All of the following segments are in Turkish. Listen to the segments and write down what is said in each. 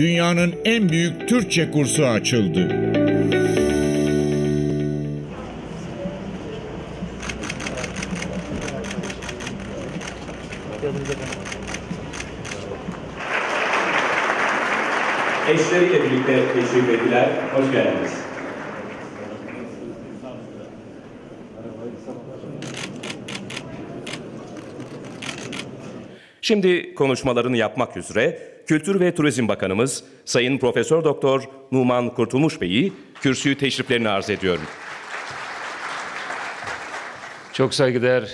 dünyanın en büyük Türkçe kursu açıldı. Eşleriyle birlikte teşrif ettiler. Hoş geldiniz. Şimdi konuşmalarını yapmak üzere Kültür ve Turizm Bakanımız Sayın Profesör Doktor Numan Kurtulmuş Bey'i kürsüyü teşriflerini arz ediyorum. Çok saygıdeğer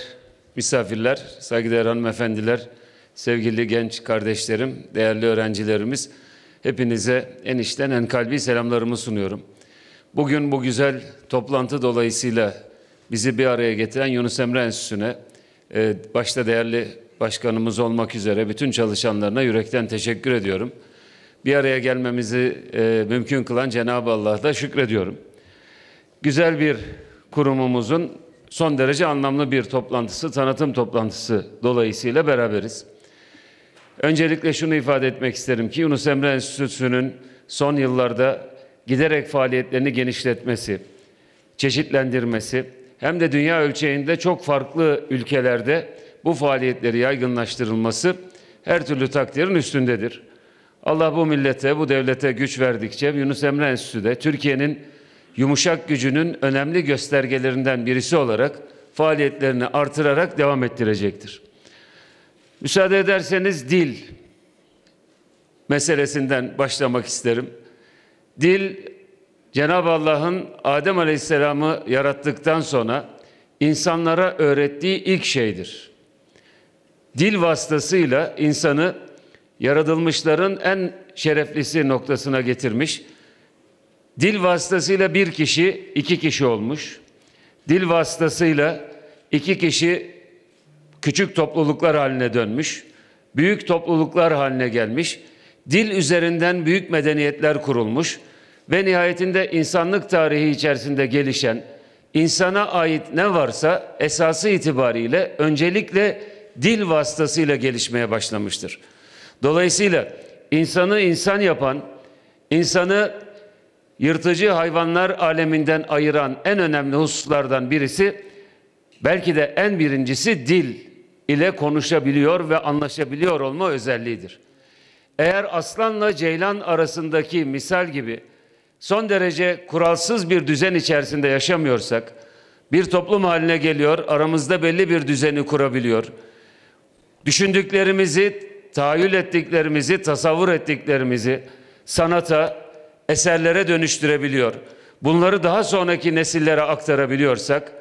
misafirler, saygıdeğer hanımefendiler, sevgili genç kardeşlerim, değerli öğrencilerimiz, hepinize en içten en kalbi selamlarımı sunuyorum. Bugün bu güzel toplantı dolayısıyla bizi bir araya getiren Yunus Emre Enstitüsü'ne, e, başta değerli başkanımız olmak üzere bütün çalışanlarına yürekten teşekkür ediyorum. Bir araya gelmemizi e, mümkün kılan Cenab-ı Allah'a şükrediyorum. Güzel bir kurumumuzun son derece anlamlı bir toplantısı, tanıtım toplantısı dolayısıyla beraberiz. Öncelikle şunu ifade etmek isterim ki Yunus Emre Enstitüsü'nün son yıllarda giderek faaliyetlerini genişletmesi, çeşitlendirmesi hem de dünya ölçeğinde çok farklı ülkelerde bu faaliyetleri yaygınlaştırılması her türlü takdirin üstündedir. Allah bu millete, bu devlete güç verdikçe Yunus Emre Enstitüsü Türkiye'nin yumuşak gücünün önemli göstergelerinden birisi olarak faaliyetlerini artırarak devam ettirecektir. Müsaade ederseniz dil meselesinden başlamak isterim. Dil Cenab-ı Allah'ın Adem Aleyhisselam'ı yarattıktan sonra insanlara öğrettiği ilk şeydir dil vasıtasıyla insanı yaratılmışların en şereflisi noktasına getirmiş. Dil vasıtasıyla bir kişi iki kişi olmuş. Dil vasıtasıyla iki kişi küçük topluluklar haline dönmüş. Büyük topluluklar haline gelmiş. Dil üzerinden büyük medeniyetler kurulmuş ve nihayetinde insanlık tarihi içerisinde gelişen insana ait ne varsa esası itibariyle öncelikle dil vasıtasıyla gelişmeye başlamıştır. Dolayısıyla insanı insan yapan, insanı yırtıcı hayvanlar aleminden ayıran en önemli hususlardan birisi belki de en birincisi dil ile konuşabiliyor ve anlaşabiliyor olma özelliğidir. Eğer aslanla ceylan arasındaki misal gibi son derece kuralsız bir düzen içerisinde yaşamıyorsak, bir toplum haline geliyor, aramızda belli bir düzeni kurabiliyor.'' Düşündüklerimizi, tahayyül ettiklerimizi, tasavvur ettiklerimizi sanata, eserlere dönüştürebiliyor. Bunları daha sonraki nesillere aktarabiliyorsak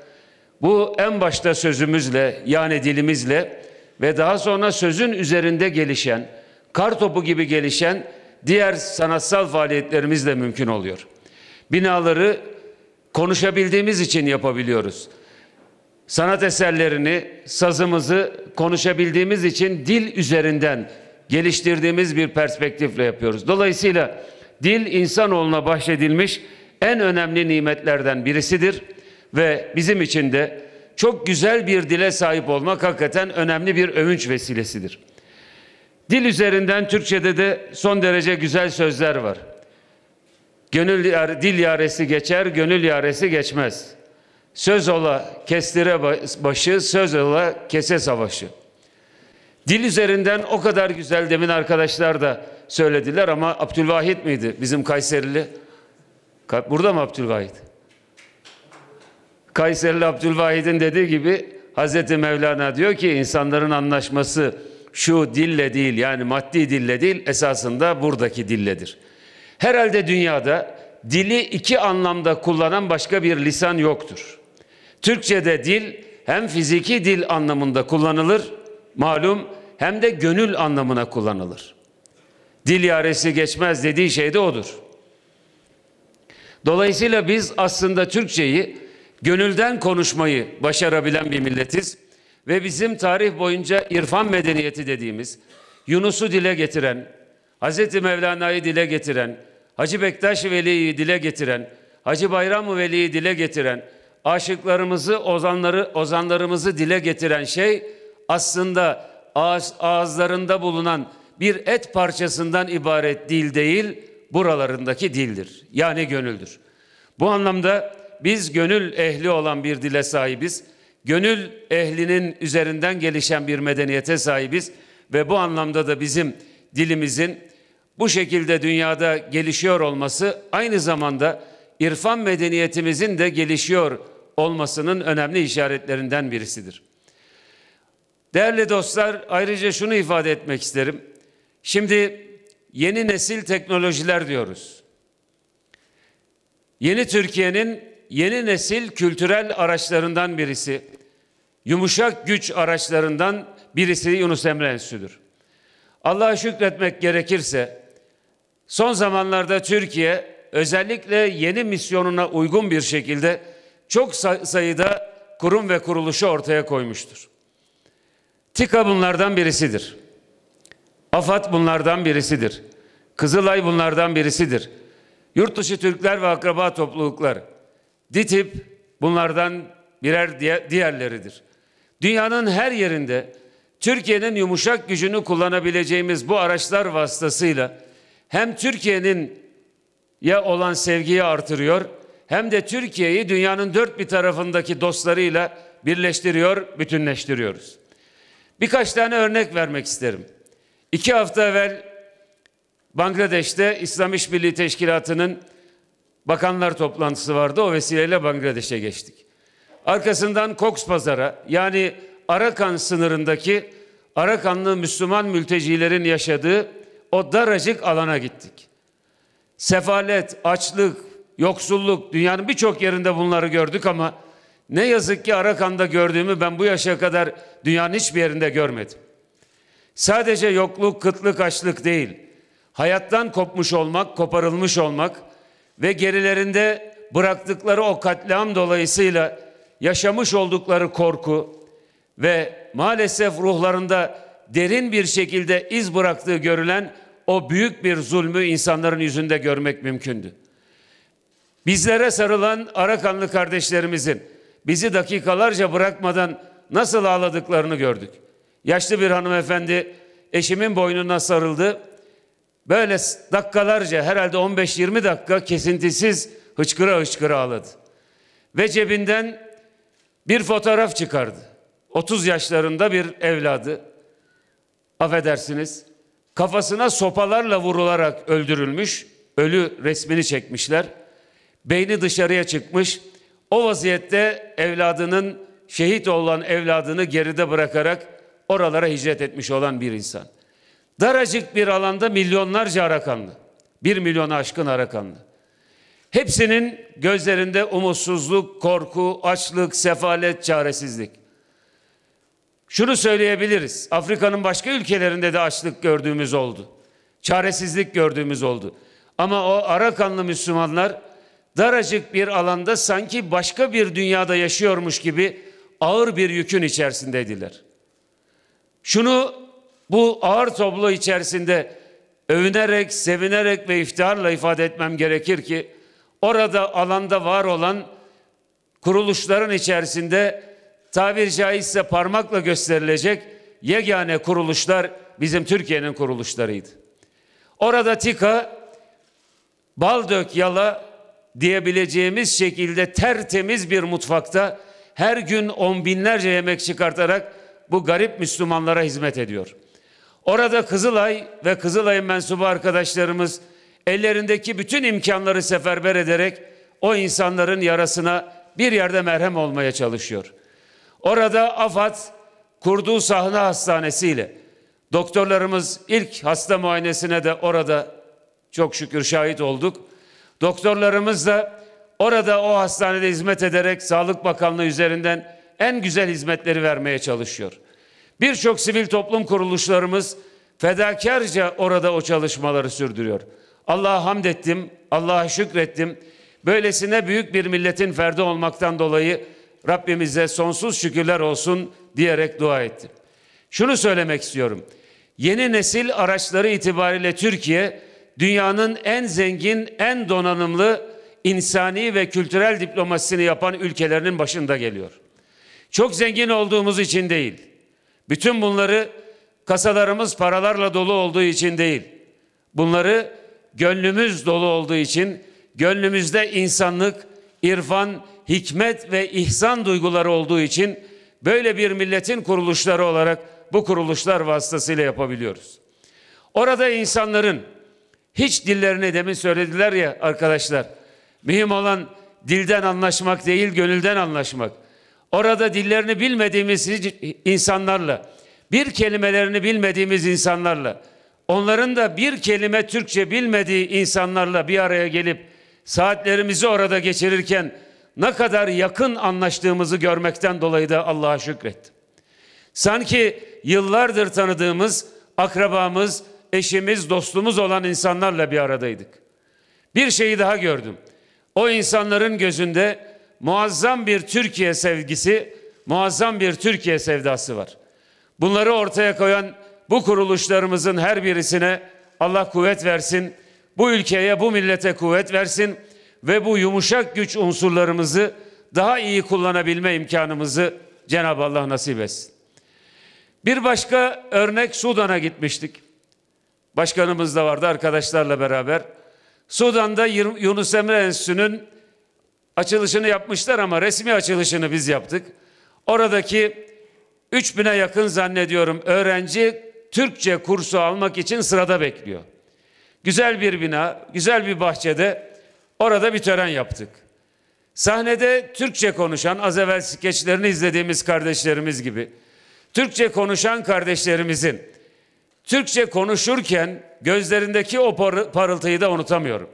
bu en başta sözümüzle yani dilimizle ve daha sonra sözün üzerinde gelişen, kar topu gibi gelişen diğer sanatsal faaliyetlerimizle mümkün oluyor. Binaları konuşabildiğimiz için yapabiliyoruz sanat eserlerini, sazımızı konuşabildiğimiz için dil üzerinden geliştirdiğimiz bir perspektifle yapıyoruz. Dolayısıyla dil insanoğluna bahşedilmiş en önemli nimetlerden birisidir ve bizim için de çok güzel bir dile sahip olmak hakikaten önemli bir övünç vesilesidir. Dil üzerinden Türkçe'de de son derece güzel sözler var. Gönül dil yaresi geçer, gönül yaresi geçmez. Söz ola kestire başı, söz ola kese savaşı. Dil üzerinden o kadar güzel demin arkadaşlar da söylediler ama Abdülvahit miydi bizim Kayserili? Burada mı Abdülvahit? Kayserili Abdülvahit'in dediği gibi Hazreti Mevlana diyor ki insanların anlaşması şu dille değil yani maddi dille değil esasında buradaki dilledir. Herhalde dünyada dili iki anlamda kullanan başka bir lisan yoktur. Türkçe'de dil hem fiziki dil anlamında kullanılır, malum hem de gönül anlamına kullanılır. Dil yaresi geçmez dediği şey de odur. Dolayısıyla biz aslında Türkçeyi gönülden konuşmayı başarabilen bir milletiz ve bizim tarih boyunca irfan medeniyeti dediğimiz Yunus'u dile getiren, Hazreti Mevlana'yı dile getiren, Hacı Bektaş Veli'yi dile getiren, Hacı Bayram Veli'yi dile getiren, aşıklarımızı, ozanları, ozanlarımızı dile getiren şey aslında ağız, ağızlarında bulunan bir et parçasından ibaret dil değil, buralarındaki dildir. Yani gönüldür. Bu anlamda biz gönül ehli olan bir dile sahibiz. Gönül ehlinin üzerinden gelişen bir medeniyete sahibiz ve bu anlamda da bizim dilimizin bu şekilde dünyada gelişiyor olması aynı zamanda irfan medeniyetimizin de gelişiyor olmasının önemli işaretlerinden birisidir. Değerli dostlar, ayrıca şunu ifade etmek isterim. Şimdi yeni nesil teknolojiler diyoruz. Yeni Türkiye'nin yeni nesil kültürel araçlarından birisi, yumuşak güç araçlarından birisi Yunus Emre Enstitü'dür. Allah'a şükretmek gerekirse son zamanlarda Türkiye özellikle yeni misyonuna uygun bir şekilde çok sayıda kurum ve kuruluşu ortaya koymuştur. TİKA bunlardan birisidir. AFAD bunlardan birisidir. Kızılay bunlardan birisidir. Yurtdışı Türkler ve Akraba Toplulukları. DİTİP bunlardan birer diğerleridir. Dünyanın her yerinde Türkiye'nin yumuşak gücünü kullanabileceğimiz bu araçlar vasıtasıyla hem Türkiye'nin ya olan sevgiyi artırıyor hem de Türkiye'yi dünyanın dört bir tarafındaki dostlarıyla birleştiriyor, bütünleştiriyoruz. Birkaç tane örnek vermek isterim. İki hafta evvel Bangladeş'te İslam İşbirliği Teşkilatı'nın bakanlar toplantısı vardı. O vesileyle Bangladeş'e geçtik. Arkasından Cox Pazar'a, yani Arakan sınırındaki Arakanlı Müslüman mültecilerin yaşadığı o daracık alana gittik. Sefalet, açlık, yoksulluk dünyanın birçok yerinde bunları gördük ama ne yazık ki Arakan'da gördüğümü ben bu yaşa kadar dünyanın hiçbir yerinde görmedim. Sadece yokluk, kıtlık, açlık değil. Hayattan kopmuş olmak, koparılmış olmak ve gerilerinde bıraktıkları o katliam dolayısıyla yaşamış oldukları korku ve maalesef ruhlarında derin bir şekilde iz bıraktığı görülen o büyük bir zulmü insanların yüzünde görmek mümkündü. Bizlere sarılan Arakanlı kardeşlerimizin bizi dakikalarca bırakmadan nasıl ağladıklarını gördük. Yaşlı bir hanımefendi eşimin boynuna sarıldı. Böyle dakikalarca herhalde 15-20 dakika kesintisiz hıçkıra hıçkıra ağladı. Ve cebinden bir fotoğraf çıkardı. 30 yaşlarında bir evladı. Affedersiniz. Kafasına sopalarla vurularak öldürülmüş. Ölü resmini çekmişler beyni dışarıya çıkmış. O vaziyette evladının şehit olan evladını geride bırakarak oralara hicret etmiş olan bir insan. Daracık bir alanda milyonlarca Arakanlı. Bir milyona aşkın Arakanlı. Hepsinin gözlerinde umutsuzluk, korku, açlık, sefalet, çaresizlik. Şunu söyleyebiliriz. Afrika'nın başka ülkelerinde de açlık gördüğümüz oldu. Çaresizlik gördüğümüz oldu. Ama o Arakanlı Müslümanlar daracık bir alanda sanki başka bir dünyada yaşıyormuş gibi ağır bir yükün içerisindeydiler. Şunu bu ağır toplu içerisinde övünerek, sevinerek ve iftiharla ifade etmem gerekir ki orada alanda var olan kuruluşların içerisinde tabir caizse parmakla gösterilecek yegane kuruluşlar bizim Türkiye'nin kuruluşlarıydı. Orada TİKA, Baldök Yala diyebileceğimiz şekilde tertemiz bir mutfakta her gün on binlerce yemek çıkartarak bu garip Müslümanlara hizmet ediyor. Orada Kızılay ve Kızılay'ın mensubu arkadaşlarımız ellerindeki bütün imkanları seferber ederek o insanların yarasına bir yerde merhem olmaya çalışıyor. Orada AFAD kurduğu sahne hastanesiyle doktorlarımız ilk hasta muayenesine de orada çok şükür şahit olduk. Doktorlarımız da orada o hastanede hizmet ederek Sağlık Bakanlığı üzerinden en güzel hizmetleri vermeye çalışıyor. Birçok sivil toplum kuruluşlarımız fedakarca orada o çalışmaları sürdürüyor. Allah'a hamd ettim, Allah'a şükrettim. Böylesine büyük bir milletin ferdi olmaktan dolayı Rabbimize sonsuz şükürler olsun diyerek dua ettim. Şunu söylemek istiyorum. Yeni nesil araçları itibariyle Türkiye dünyanın en zengin, en donanımlı insani ve kültürel diplomasisini yapan ülkelerinin başında geliyor. Çok zengin olduğumuz için değil. Bütün bunları kasalarımız paralarla dolu olduğu için değil. Bunları gönlümüz dolu olduğu için, gönlümüzde insanlık, irfan, hikmet ve ihsan duyguları olduğu için böyle bir milletin kuruluşları olarak bu kuruluşlar vasıtasıyla yapabiliyoruz. Orada insanların hiç dillerini demin söylediler ya arkadaşlar. Mühim olan dilden anlaşmak değil, gönülden anlaşmak. Orada dillerini bilmediğimiz insanlarla, bir kelimelerini bilmediğimiz insanlarla, onların da bir kelime Türkçe bilmediği insanlarla bir araya gelip saatlerimizi orada geçirirken ne kadar yakın anlaştığımızı görmekten dolayı da Allah'a şükret. Sanki yıllardır tanıdığımız akrabamız, eşimiz, dostumuz olan insanlarla bir aradaydık. Bir şeyi daha gördüm. O insanların gözünde muazzam bir Türkiye sevgisi, muazzam bir Türkiye sevdası var. Bunları ortaya koyan bu kuruluşlarımızın her birisine Allah kuvvet versin. Bu ülkeye, bu millete kuvvet versin ve bu yumuşak güç unsurlarımızı daha iyi kullanabilme imkanımızı Cenab-ı Allah nasip etsin. Bir başka örnek Sudan'a gitmiştik. Başkanımız da vardı arkadaşlarla beraber. Sudan'da Yunus Emre Enstitüsü'nün açılışını yapmışlar ama resmi açılışını biz yaptık. Oradaki 3000'e yakın zannediyorum öğrenci Türkçe kursu almak için sırada bekliyor. Güzel bir bina, güzel bir bahçede orada bir tören yaptık. Sahnede Türkçe konuşan az evvel skeçlerini izlediğimiz kardeşlerimiz gibi Türkçe konuşan kardeşlerimizin Türkçe konuşurken gözlerindeki o parıltıyı da unutamıyorum.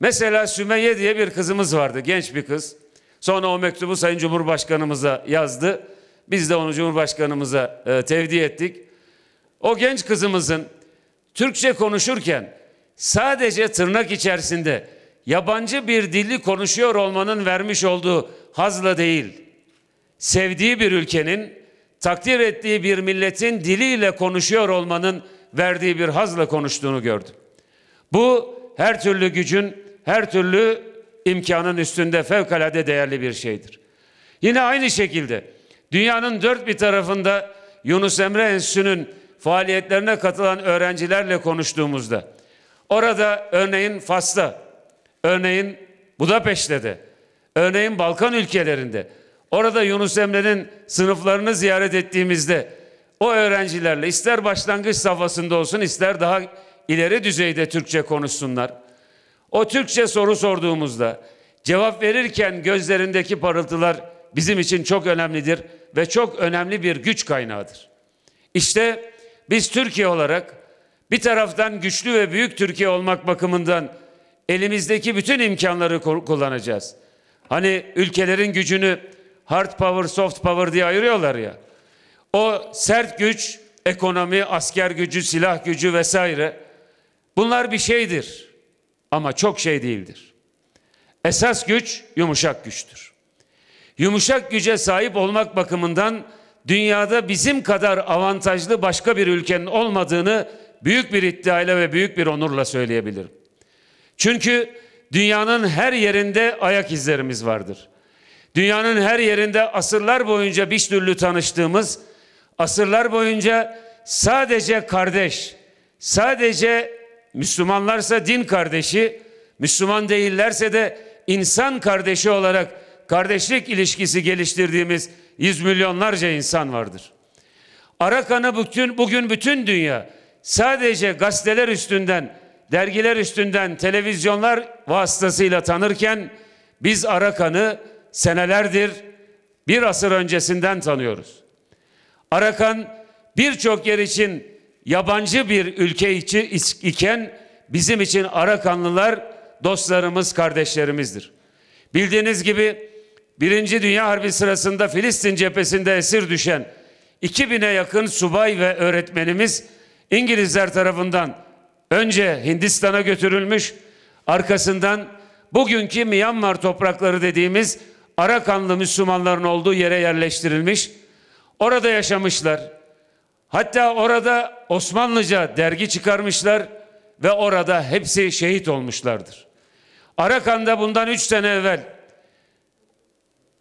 Mesela Sümeyye diye bir kızımız vardı, genç bir kız. Sonra o mektubu Sayın Cumhurbaşkanımıza yazdı. Biz de onu Cumhurbaşkanımıza e, tevdi ettik. O genç kızımızın Türkçe konuşurken sadece tırnak içerisinde yabancı bir dili konuşuyor olmanın vermiş olduğu hazla değil, sevdiği bir ülkenin takdir ettiği bir milletin diliyle konuşuyor olmanın verdiği bir hazla konuştuğunu gördüm. Bu her türlü gücün, her türlü imkanın üstünde fevkalade değerli bir şeydir. Yine aynı şekilde dünyanın dört bir tarafında Yunus Emre Enstitüsü'nün faaliyetlerine katılan öğrencilerle konuştuğumuzda orada örneğin Fas'ta, örneğin Budapeşte'de, örneğin Balkan ülkelerinde Orada Yunus Emre'nin sınıflarını ziyaret ettiğimizde o öğrencilerle ister başlangıç safhasında olsun ister daha ileri düzeyde Türkçe konuşsunlar. O Türkçe soru sorduğumuzda cevap verirken gözlerindeki parıltılar bizim için çok önemlidir ve çok önemli bir güç kaynağıdır. İşte biz Türkiye olarak bir taraftan güçlü ve büyük Türkiye olmak bakımından elimizdeki bütün imkanları kullanacağız. Hani ülkelerin gücünü hard power, soft power diye ayırıyorlar ya. O sert güç, ekonomi, asker gücü, silah gücü vesaire. Bunlar bir şeydir ama çok şey değildir. Esas güç yumuşak güçtür. Yumuşak güce sahip olmak bakımından dünyada bizim kadar avantajlı başka bir ülkenin olmadığını büyük bir iddiayla ve büyük bir onurla söyleyebilirim. Çünkü dünyanın her yerinde ayak izlerimiz vardır. Dünyanın her yerinde asırlar boyunca bir türlü tanıştığımız, asırlar boyunca sadece kardeş, sadece Müslümanlarsa din kardeşi, Müslüman değillerse de insan kardeşi olarak kardeşlik ilişkisi geliştirdiğimiz yüz milyonlarca insan vardır. Arakan'ı bugün, bugün bütün dünya sadece gazeteler üstünden, dergiler üstünden, televizyonlar vasıtasıyla tanırken biz Arakan'ı senelerdir bir asır öncesinden tanıyoruz. Arakan birçok yer için yabancı bir ülke içi iken bizim için Arakanlılar dostlarımız, kardeşlerimizdir. Bildiğiniz gibi Birinci Dünya Harbi sırasında Filistin cephesinde esir düşen 2000'e yakın subay ve öğretmenimiz İngilizler tarafından önce Hindistan'a götürülmüş, arkasından bugünkü Myanmar toprakları dediğimiz Arakanlı Müslümanların olduğu yere yerleştirilmiş. Orada yaşamışlar. Hatta orada Osmanlıca dergi çıkarmışlar ve orada hepsi şehit olmuşlardır. Arakan'da bundan üç sene evvel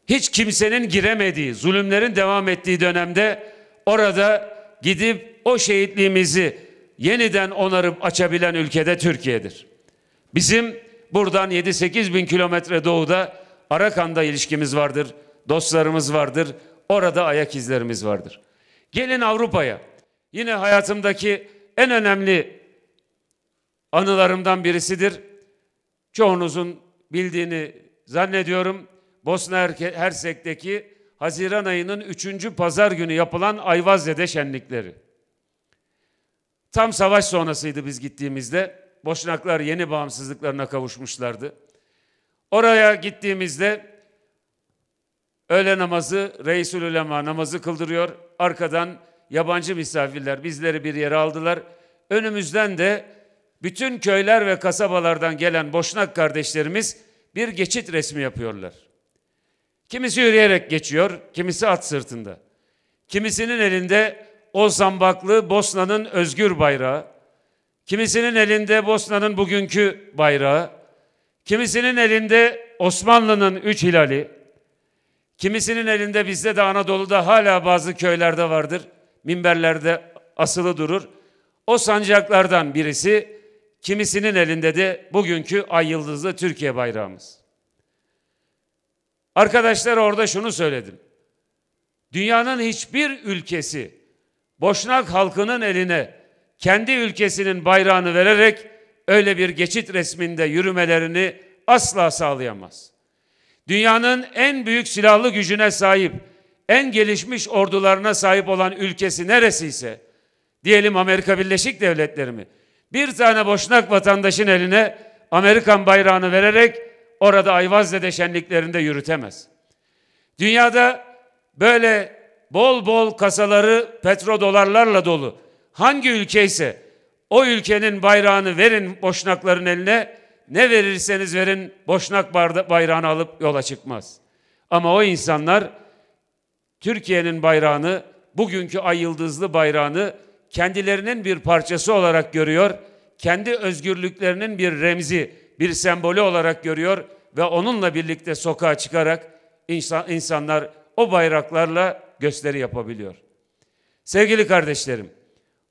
hiç kimsenin giremediği, zulümlerin devam ettiği dönemde orada gidip o şehitliğimizi yeniden onarıp açabilen ülkede Türkiye'dir. Bizim buradan 7-8 bin kilometre doğuda Arakan'da ilişkimiz vardır, dostlarımız vardır, orada ayak izlerimiz vardır. Gelin Avrupa'ya. Yine hayatımdaki en önemli anılarımdan birisidir. Çoğunuzun bildiğini zannediyorum. Bosna Hersek'teki Haziran ayının üçüncü pazar günü yapılan Ayvazde'de şenlikleri. Tam savaş sonrasıydı biz gittiğimizde. Boşnaklar yeni bağımsızlıklarına kavuşmuşlardı. Oraya gittiğimizde öğle namazı Reisül Ulema namazı kıldırıyor. Arkadan yabancı misafirler bizleri bir yere aldılar. Önümüzden de bütün köyler ve kasabalardan gelen boşnak kardeşlerimiz bir geçit resmi yapıyorlar. Kimisi yürüyerek geçiyor, kimisi at sırtında. Kimisinin elinde o zambaklı Bosna'nın özgür bayrağı, kimisinin elinde Bosna'nın bugünkü bayrağı, Kimisinin elinde Osmanlı'nın üç hilali, kimisinin elinde bizde de Anadolu'da hala bazı köylerde vardır. Minberlerde asılı durur. O sancaklardan birisi, kimisinin elinde de bugünkü ay yıldızlı Türkiye bayrağımız. Arkadaşlar orada şunu söyledim. Dünyanın hiçbir ülkesi Boşnak halkının eline kendi ülkesinin bayrağını vererek öyle bir geçit resminde yürümelerini asla sağlayamaz. Dünyanın en büyük silahlı gücüne sahip, en gelişmiş ordularına sahip olan ülkesi neresi ise, diyelim Amerika Birleşik Devletleri mi? Bir tane boşnak vatandaşın eline Amerikan bayrağını vererek orada Ayvazde'de şenliklerinde yürütemez. Dünyada böyle bol bol kasaları petrodolarlarla dolu hangi ülke ise o ülkenin bayrağını verin boşnakların eline. Ne verirseniz verin boşnak bayrağını alıp yola çıkmaz. Ama o insanlar Türkiye'nin bayrağını, bugünkü ay yıldızlı bayrağını kendilerinin bir parçası olarak görüyor. Kendi özgürlüklerinin bir remzi, bir sembolü olarak görüyor ve onunla birlikte sokağa çıkarak insan, insanlar o bayraklarla gösteri yapabiliyor. Sevgili kardeşlerim,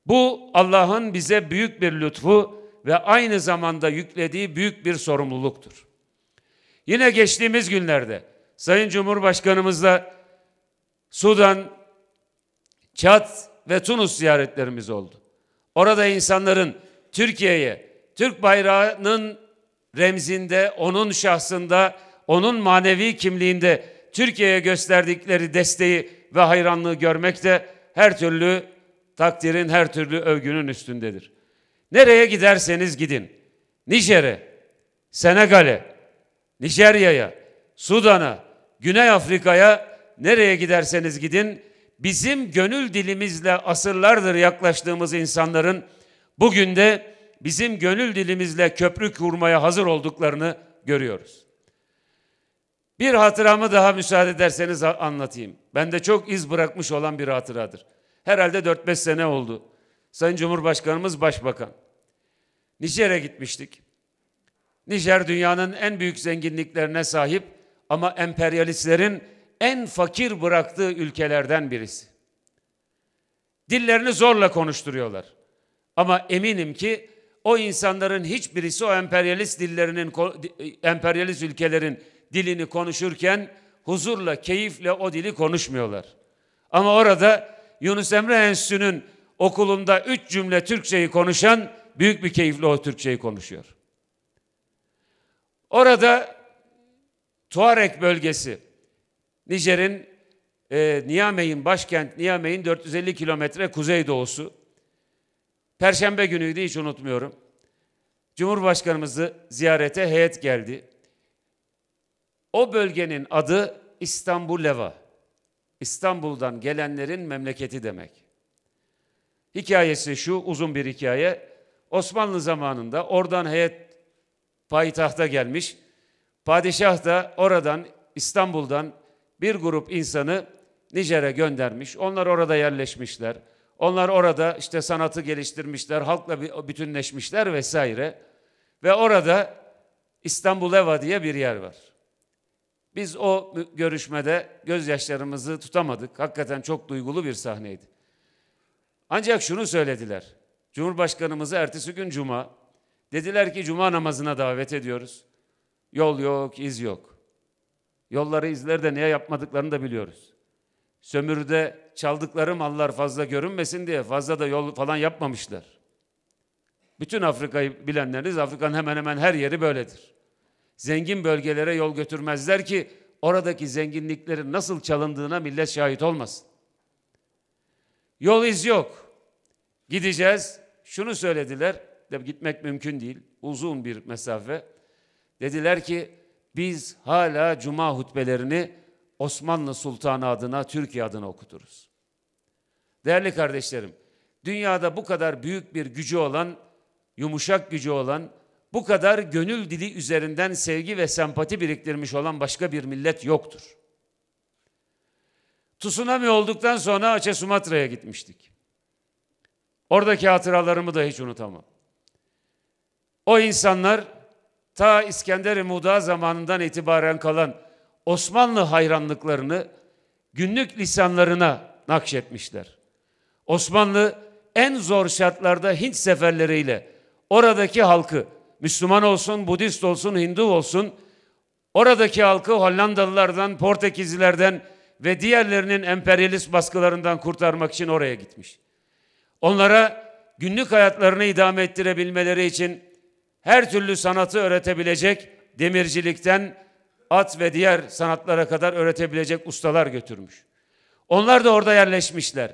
bu Allah'ın bize büyük bir lütfu ve aynı zamanda yüklediği büyük bir sorumluluktur. Yine geçtiğimiz günlerde Sayın Cumhurbaşkanımızla Sudan, Çat ve Tunus ziyaretlerimiz oldu. Orada insanların Türkiye'ye, Türk bayrağının remzinde, onun şahsında, onun manevi kimliğinde Türkiye'ye gösterdikleri desteği ve hayranlığı görmek de her türlü takdirin her türlü övgünün üstündedir. Nereye giderseniz gidin. Nijer'e, Senegal'e, Nijerya'ya, Sudan'a, Güney Afrika'ya nereye giderseniz gidin bizim gönül dilimizle asırlardır yaklaştığımız insanların bugün de bizim gönül dilimizle köprü kurmaya hazır olduklarını görüyoruz. Bir hatıramı daha müsaade ederseniz anlatayım. Bende çok iz bırakmış olan bir hatıradır. Herhalde 4-5 sene oldu. Sayın Cumhurbaşkanımız Başbakan. Nijer'e gitmiştik. Nijer dünyanın en büyük zenginliklerine sahip ama emperyalistlerin en fakir bıraktığı ülkelerden birisi. Dillerini zorla konuşturuyorlar. Ama eminim ki o insanların hiçbirisi o emperyalist dillerinin emperyalist ülkelerin dilini konuşurken huzurla, keyifle o dili konuşmuyorlar. Ama orada Yunus Emre Enstitüsü'nün okulunda üç cümle Türkçeyi konuşan büyük bir keyifle o Türkçeyi konuşuyor. Orada Tuarek bölgesi, Nijer'in e, Niamey'in başkent Niamey'in 450 kilometre kuzeydoğusu. Perşembe günüydü hiç unutmuyorum. Cumhurbaşkanımızı ziyarete heyet geldi. O bölgenin adı İstanbul Leva. İstanbul'dan gelenlerin memleketi demek. Hikayesi şu uzun bir hikaye. Osmanlı zamanında oradan heyet payitahta gelmiş. Padişah da oradan İstanbul'dan bir grup insanı Nijer'e göndermiş. Onlar orada yerleşmişler. Onlar orada işte sanatı geliştirmişler, halkla bütünleşmişler vesaire. Ve orada İstanbul Eva diye bir yer var. Biz o görüşmede gözyaşlarımızı tutamadık. Hakikaten çok duygulu bir sahneydi. Ancak şunu söylediler. Cumhurbaşkanımızı ertesi gün cuma dediler ki cuma namazına davet ediyoruz. Yol yok, iz yok. Yolları izleri de niye yapmadıklarını da biliyoruz. Sömürüde çaldıkları mallar fazla görünmesin diye fazla da yol falan yapmamışlar. Bütün Afrika'yı bilenleriniz Afrika'nın hemen hemen her yeri böyledir zengin bölgelere yol götürmezler ki oradaki zenginliklerin nasıl çalındığına millet şahit olmasın. Yol iz yok. Gideceğiz. Şunu söylediler. De gitmek mümkün değil. Uzun bir mesafe. Dediler ki biz hala cuma hutbelerini Osmanlı Sultanı adına, Türkiye adına okuturuz. Değerli kardeşlerim, dünyada bu kadar büyük bir gücü olan, yumuşak gücü olan bu kadar gönül dili üzerinden sevgi ve sempati biriktirmiş olan başka bir millet yoktur. Tsunami olduktan sonra Aceh Sumatra'ya gitmiştik. Oradaki hatıralarımı da hiç unutamam. O insanlar ta İskender-i Muda zamanından itibaren kalan Osmanlı hayranlıklarını günlük lisanlarına nakşetmişler. Osmanlı en zor şartlarda Hint seferleriyle oradaki halkı Müslüman olsun, Budist olsun, Hindu olsun oradaki halkı Hollandalılardan, Portekizlilerden ve diğerlerinin emperyalist baskılarından kurtarmak için oraya gitmiş. Onlara günlük hayatlarını idame ettirebilmeleri için her türlü sanatı öğretebilecek demircilikten at ve diğer sanatlara kadar öğretebilecek ustalar götürmüş. Onlar da orada yerleşmişler.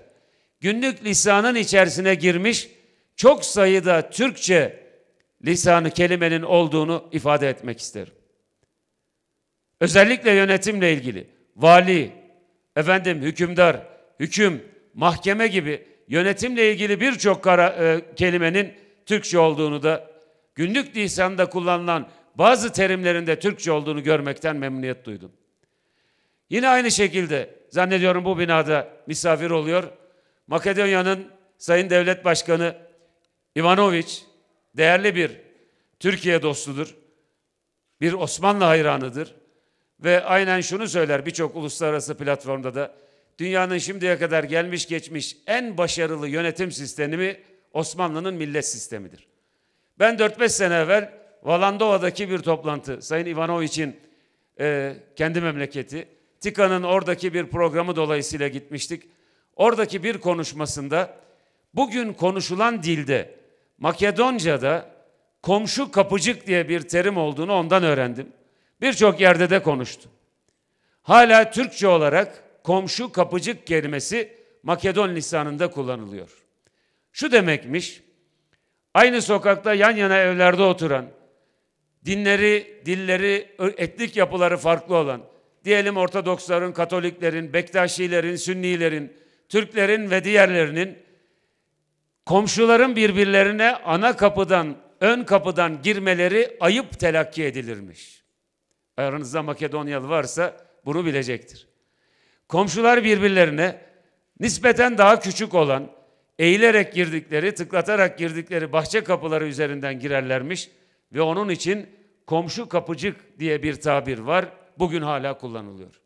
Günlük lisanın içerisine girmiş, çok sayıda Türkçe lisanı kelimenin olduğunu ifade etmek isterim. Özellikle yönetimle ilgili vali, efendim hükümdar, hüküm, mahkeme gibi yönetimle ilgili birçok e, kelimenin Türkçe olduğunu da günlük lisanda kullanılan bazı terimlerinde Türkçe olduğunu görmekten memnuniyet duydum. Yine aynı şekilde zannediyorum bu binada misafir oluyor. Makedonya'nın Sayın Devlet Başkanı Ivanoviç değerli bir Türkiye dostudur. Bir Osmanlı hayranıdır. Ve aynen şunu söyler birçok uluslararası platformda da dünyanın şimdiye kadar gelmiş geçmiş en başarılı yönetim sistemi Osmanlı'nın millet sistemidir. Ben 4-5 sene evvel Valandova'daki bir toplantı, Sayın Ivanov için e, kendi memleketi, TİKA'nın oradaki bir programı dolayısıyla gitmiştik. Oradaki bir konuşmasında bugün konuşulan dilde Makedonca'da komşu kapıcık diye bir terim olduğunu ondan öğrendim. Birçok yerde de konuştum. Hala Türkçe olarak komşu kapıcık kelimesi Makedon lisanında kullanılıyor. Şu demekmiş, aynı sokakta yan yana evlerde oturan, dinleri, dilleri, etnik yapıları farklı olan, diyelim Ortodoksların, Katoliklerin, Bektaşilerin, Sünnilerin, Türklerin ve diğerlerinin komşuların birbirlerine ana kapıdan, ön kapıdan girmeleri ayıp telakki edilirmiş. Aranızda Makedonyalı varsa bunu bilecektir. Komşular birbirlerine nispeten daha küçük olan, eğilerek girdikleri, tıklatarak girdikleri bahçe kapıları üzerinden girerlermiş ve onun için komşu kapıcık diye bir tabir var. Bugün hala kullanılıyor.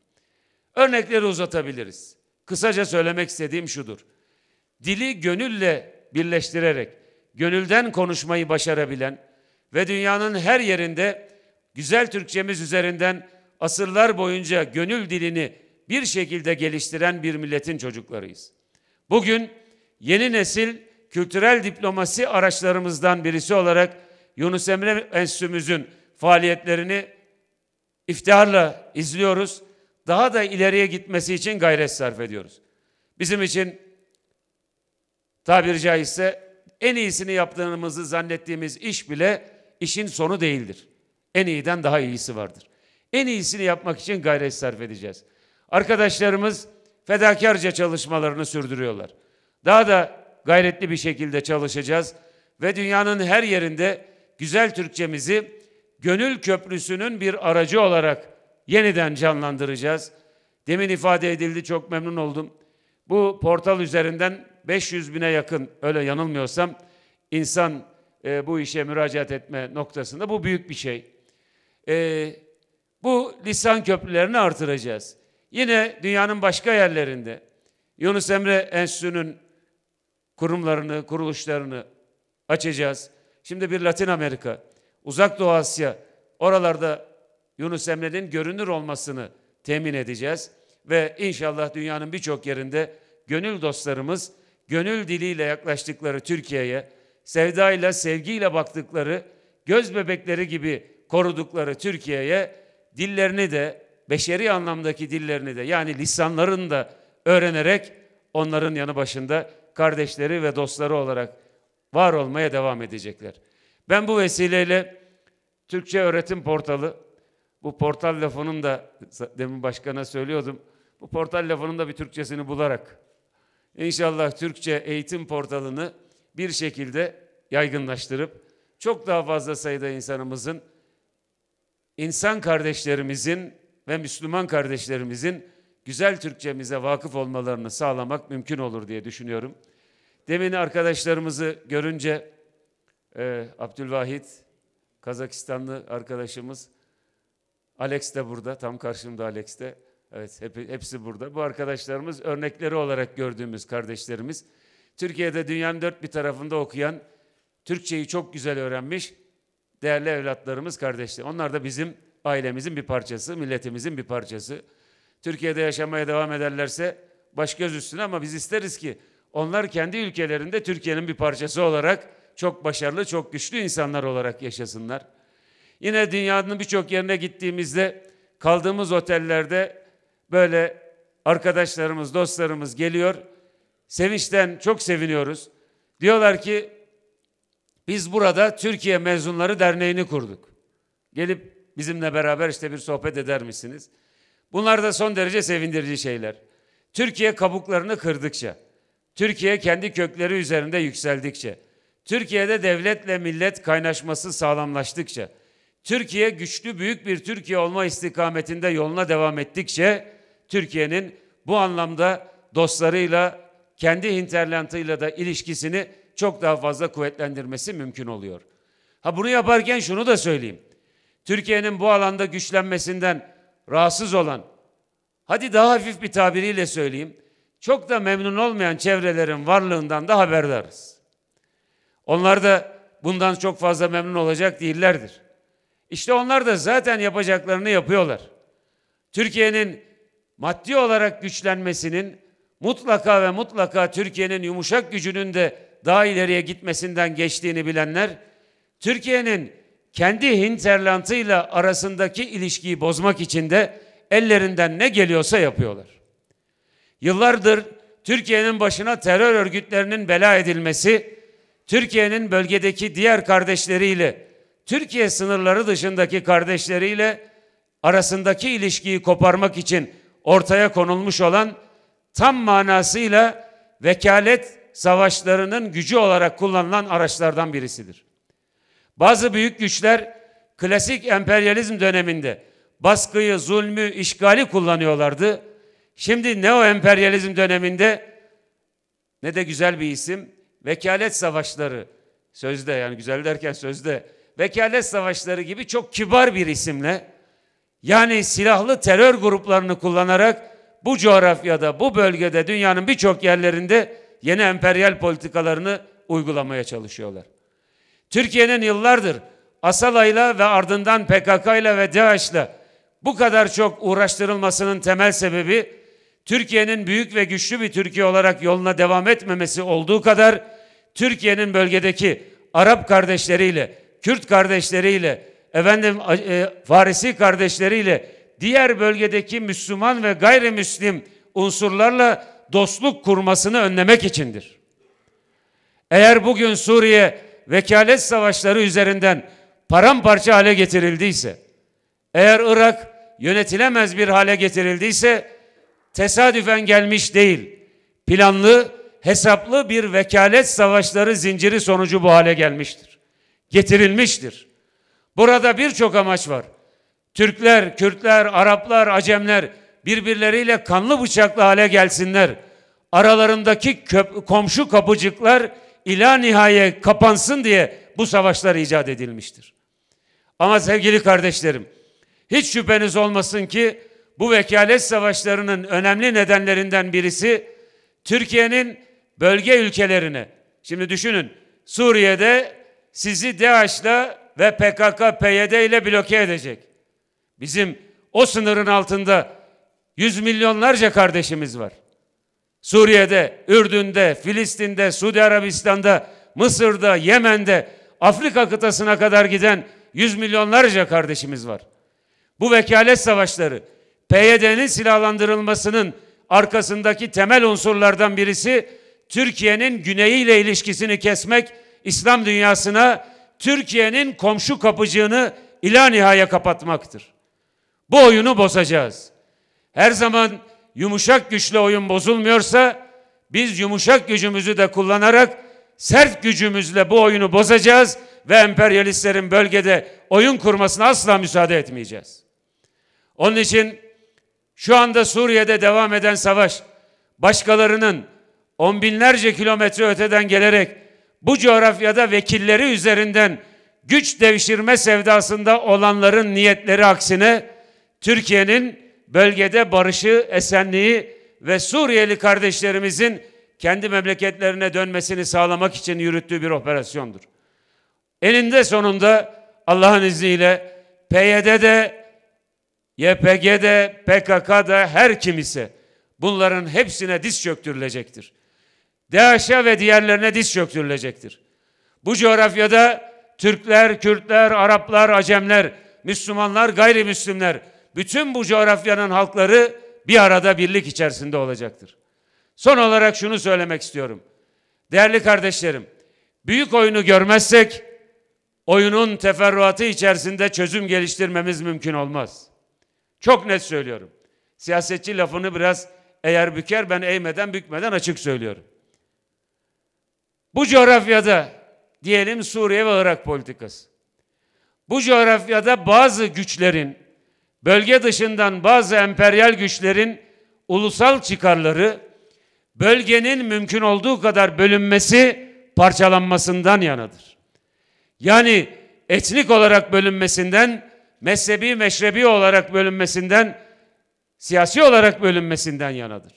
Örnekleri uzatabiliriz. Kısaca söylemek istediğim şudur. Dili gönülle birleştirerek gönülden konuşmayı başarabilen ve dünyanın her yerinde güzel Türkçemiz üzerinden asırlar boyunca gönül dilini bir şekilde geliştiren bir milletin çocuklarıyız. Bugün yeni nesil kültürel diplomasi araçlarımızdan birisi olarak Yunus Emre Enstitümüzün faaliyetlerini iftiharla izliyoruz. Daha da ileriye gitmesi için gayret sarf ediyoruz. Bizim için tabiri caizse en iyisini yaptığımızı zannettiğimiz iş bile işin sonu değildir. En iyiden daha iyisi vardır. En iyisini yapmak için gayret sarf edeceğiz. Arkadaşlarımız fedakarca çalışmalarını sürdürüyorlar. Daha da gayretli bir şekilde çalışacağız ve dünyanın her yerinde güzel Türkçemizi gönül köprüsünün bir aracı olarak yeniden canlandıracağız. Demin ifade edildi çok memnun oldum. Bu portal üzerinden 500 bine yakın öyle yanılmıyorsam insan e, bu işe müracaat etme noktasında bu büyük bir şey. E, bu lisan köprülerini artıracağız. Yine dünyanın başka yerlerinde Yunus Emre Enstitüsü'nün kurumlarını, kuruluşlarını açacağız. Şimdi bir Latin Amerika, Uzak Doğu Asya, oralarda Yunus Emre'nin görünür olmasını temin edeceğiz. Ve inşallah dünyanın birçok yerinde gönül dostlarımız gönül diliyle yaklaştıkları Türkiye'ye, sevdayla, sevgiyle baktıkları, göz bebekleri gibi korudukları Türkiye'ye dillerini de, beşeri anlamdaki dillerini de yani lisanlarını da öğrenerek onların yanı başında kardeşleri ve dostları olarak var olmaya devam edecekler. Ben bu vesileyle Türkçe Öğretim Portalı, bu portal lafının da demin başkana söylüyordum, bu portal lafının da bir Türkçesini bularak İnşallah Türkçe eğitim portalını bir şekilde yaygınlaştırıp çok daha fazla sayıda insanımızın, insan kardeşlerimizin ve Müslüman kardeşlerimizin güzel Türkçemize vakıf olmalarını sağlamak mümkün olur diye düşünüyorum. Demin arkadaşlarımızı görünce e, Abdülvahit, Kazakistanlı arkadaşımız, Alex de burada, tam karşımda Alex de. Evet hep, hepsi burada. Bu arkadaşlarımız örnekleri olarak gördüğümüz kardeşlerimiz. Türkiye'de dünyanın dört bir tarafında okuyan, Türkçeyi çok güzel öğrenmiş değerli evlatlarımız, kardeşler. Onlar da bizim ailemizin bir parçası, milletimizin bir parçası. Türkiye'de yaşamaya devam ederlerse baş göz üstüne ama biz isteriz ki onlar kendi ülkelerinde Türkiye'nin bir parçası olarak çok başarılı, çok güçlü insanlar olarak yaşasınlar. Yine dünyanın birçok yerine gittiğimizde kaldığımız otellerde böyle arkadaşlarımız, dostlarımız geliyor. Sevinçten çok seviniyoruz. Diyorlar ki biz burada Türkiye Mezunları Derneği'ni kurduk. Gelip bizimle beraber işte bir sohbet eder misiniz? Bunlar da son derece sevindirici şeyler. Türkiye kabuklarını kırdıkça, Türkiye kendi kökleri üzerinde yükseldikçe, Türkiye'de devletle millet kaynaşması sağlamlaştıkça, Türkiye güçlü büyük bir Türkiye olma istikametinde yoluna devam ettikçe Türkiye'nin bu anlamda dostlarıyla, kendi hinterlandıyla da ilişkisini çok daha fazla kuvvetlendirmesi mümkün oluyor. Ha bunu yaparken şunu da söyleyeyim. Türkiye'nin bu alanda güçlenmesinden rahatsız olan, hadi daha hafif bir tabiriyle söyleyeyim, çok da memnun olmayan çevrelerin varlığından da haberdarız. Onlar da bundan çok fazla memnun olacak değillerdir. İşte onlar da zaten yapacaklarını yapıyorlar. Türkiye'nin maddi olarak güçlenmesinin mutlaka ve mutlaka Türkiye'nin yumuşak gücünün de daha ileriye gitmesinden geçtiğini bilenler, Türkiye'nin kendi hinterlantıyla arasındaki ilişkiyi bozmak için de ellerinden ne geliyorsa yapıyorlar. Yıllardır Türkiye'nin başına terör örgütlerinin bela edilmesi, Türkiye'nin bölgedeki diğer kardeşleriyle, Türkiye sınırları dışındaki kardeşleriyle arasındaki ilişkiyi koparmak için ortaya konulmuş olan tam manasıyla vekalet savaşlarının gücü olarak kullanılan araçlardan birisidir. Bazı büyük güçler klasik emperyalizm döneminde baskıyı, zulmü, işgali kullanıyorlardı. Şimdi neo emperyalizm döneminde ne de güzel bir isim vekalet savaşları sözde yani güzel derken sözde vekalet savaşları gibi çok kibar bir isimle yani silahlı terör gruplarını kullanarak bu coğrafyada, bu bölgede, dünyanın birçok yerlerinde yeni emperyal politikalarını uygulamaya çalışıyorlar. Türkiye'nin yıllardır Asala'yla ve ardından PKK'yla ve DAEŞ'le bu kadar çok uğraştırılmasının temel sebebi Türkiye'nin büyük ve güçlü bir Türkiye olarak yoluna devam etmemesi olduğu kadar Türkiye'nin bölgedeki Arap kardeşleriyle, Kürt kardeşleriyle, efendim e, Farisi kardeşleriyle diğer bölgedeki Müslüman ve gayrimüslim unsurlarla dostluk kurmasını önlemek içindir. Eğer bugün Suriye vekalet savaşları üzerinden paramparça hale getirildiyse, eğer Irak yönetilemez bir hale getirildiyse tesadüfen gelmiş değil, planlı, hesaplı bir vekalet savaşları zinciri sonucu bu hale gelmiştir. Getirilmiştir. Burada birçok amaç var. Türkler, Kürtler, Araplar, Acemler birbirleriyle kanlı bıçaklı hale gelsinler. Aralarındaki köp komşu kapıcıklar ila nihaye kapansın diye bu savaşlar icat edilmiştir. Ama sevgili kardeşlerim, hiç şüpheniz olmasın ki bu vekalet savaşlarının önemli nedenlerinden birisi Türkiye'nin bölge ülkelerine. Şimdi düşünün Suriye'de sizi DAEŞ'la ve PKK-PYD ile bloke edecek. Bizim o sınırın altında yüz milyonlarca kardeşimiz var. Suriye'de, Ürdün'de, Filistin'de, Suudi Arabistan'da, Mısır'da, Yemen'de, Afrika kıtasına kadar giden yüz milyonlarca kardeşimiz var. Bu vekalet savaşları PYD'nin silahlandırılmasının arkasındaki temel unsurlardan birisi Türkiye'nin güneyiyle ilişkisini kesmek, İslam dünyasına Türkiye'nin komşu kapıcığını ila nihaya kapatmaktır. Bu oyunu bozacağız. Her zaman yumuşak güçle oyun bozulmuyorsa biz yumuşak gücümüzü de kullanarak sert gücümüzle bu oyunu bozacağız ve emperyalistlerin bölgede oyun kurmasına asla müsaade etmeyeceğiz. Onun için şu anda Suriye'de devam eden savaş başkalarının on binlerce kilometre öteden gelerek bu coğrafyada vekilleri üzerinden güç devşirme sevdasında olanların niyetleri aksine Türkiye'nin bölgede barışı, esenliği ve Suriyeli kardeşlerimizin kendi memleketlerine dönmesini sağlamak için yürüttüğü bir operasyondur. Eninde sonunda Allah'ın izniyle PYD'de, YPG'de, PKK'da her kim ise bunların hepsine diz çöktürülecektir. DAEŞ'e ve diğerlerine diz çöktürülecektir. Bu coğrafyada Türkler, Kürtler, Araplar, Acemler, Müslümanlar, gayrimüslimler, bütün bu coğrafyanın halkları bir arada birlik içerisinde olacaktır. Son olarak şunu söylemek istiyorum. Değerli kardeşlerim, büyük oyunu görmezsek oyunun teferruatı içerisinde çözüm geliştirmemiz mümkün olmaz. Çok net söylüyorum. Siyasetçi lafını biraz eğer büker ben eğmeden bükmeden açık söylüyorum. Bu coğrafyada diyelim Suriye ve Irak politikası. Bu coğrafyada bazı güçlerin, bölge dışından bazı emperyal güçlerin ulusal çıkarları bölgenin mümkün olduğu kadar bölünmesi, parçalanmasından yanadır. Yani etnik olarak bölünmesinden, mezhebi meşrebi olarak bölünmesinden, siyasi olarak bölünmesinden yanadır.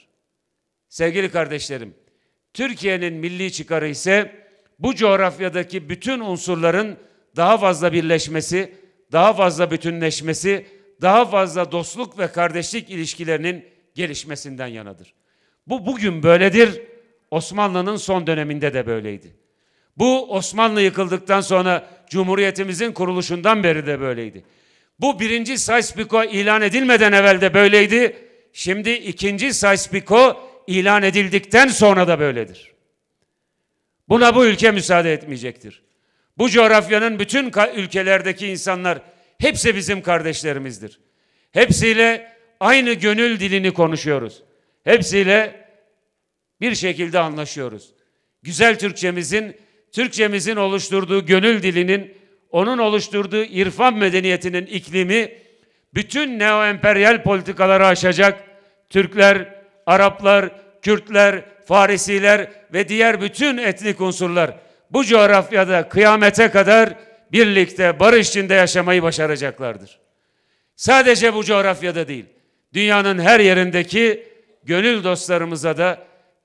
Sevgili kardeşlerim, Türkiye'nin milli çıkarı ise bu coğrafyadaki bütün unsurların daha fazla birleşmesi, daha fazla bütünleşmesi, daha fazla dostluk ve kardeşlik ilişkilerinin gelişmesinden yanadır. Bu bugün böyledir. Osmanlı'nın son döneminde de böyleydi. Bu Osmanlı yıkıldıktan sonra Cumhuriyetimizin kuruluşundan beri de böyleydi. Bu birinci Sayspiko ilan edilmeden evvel de böyleydi. Şimdi ikinci Sayspiko ilan edildikten sonra da böyledir. Buna bu ülke müsaade etmeyecektir. Bu coğrafyanın bütün ülkelerdeki insanlar hepsi bizim kardeşlerimizdir. Hepsiyle aynı gönül dilini konuşuyoruz. Hepsiyle bir şekilde anlaşıyoruz. Güzel Türkçemizin, Türkçemizin oluşturduğu gönül dilinin, onun oluşturduğu irfan medeniyetinin iklimi bütün neo emperyal politikaları aşacak Türkler Araplar, Kürtler, Farisiler ve diğer bütün etnik unsurlar bu coğrafyada kıyamete kadar birlikte barış içinde yaşamayı başaracaklardır. Sadece bu coğrafyada değil, dünyanın her yerindeki gönül dostlarımıza da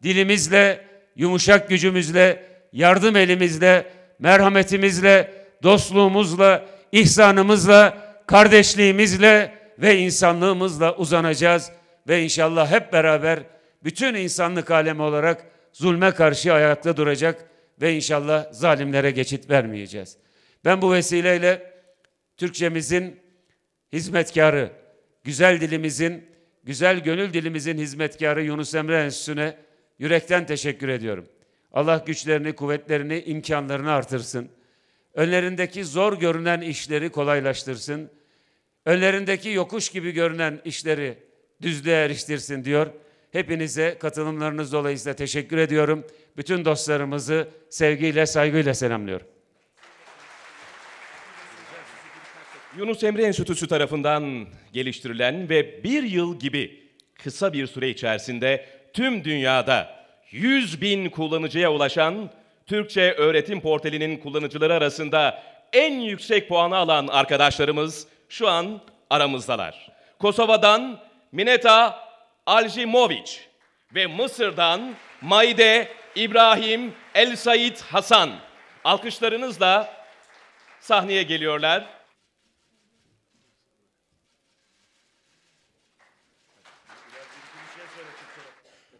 dilimizle, yumuşak gücümüzle, yardım elimizle, merhametimizle, dostluğumuzla, ihsanımızla, kardeşliğimizle ve insanlığımızla uzanacağız.'' ve inşallah hep beraber bütün insanlık alemi olarak zulme karşı ayakta duracak ve inşallah zalimlere geçit vermeyeceğiz. Ben bu vesileyle Türkçemizin hizmetkarı, güzel dilimizin, güzel gönül dilimizin hizmetkarı Yunus Emre Enstitüsü'ne yürekten teşekkür ediyorum. Allah güçlerini, kuvvetlerini, imkanlarını artırsın. Önlerindeki zor görünen işleri kolaylaştırsın. Önlerindeki yokuş gibi görünen işleri düzlüğe eriştirsin diyor. Hepinize katılımlarınız dolayısıyla teşekkür ediyorum. Bütün dostlarımızı sevgiyle, saygıyla selamlıyorum. Yunus Emre Enstitüsü tarafından geliştirilen ve bir yıl gibi kısa bir süre içerisinde tüm dünyada 100 bin kullanıcıya ulaşan Türkçe öğretim portalinin kullanıcıları arasında en yüksek puanı alan arkadaşlarımız şu an aramızdalar. Kosova'dan Mineta Aljimovic ve Mısır'dan Maide İbrahim El Said Hasan. Alkışlarınızla sahneye geliyorlar.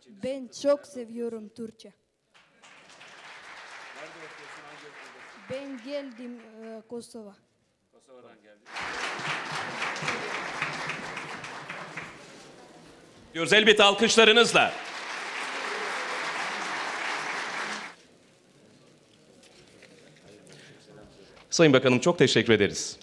Ben çok seviyorum Türkçe. Ben geldim Kosova. E, Kosova'dan geldim. diyoruz elbet alkışlarınızla. Sayın Bakanım çok teşekkür ederiz.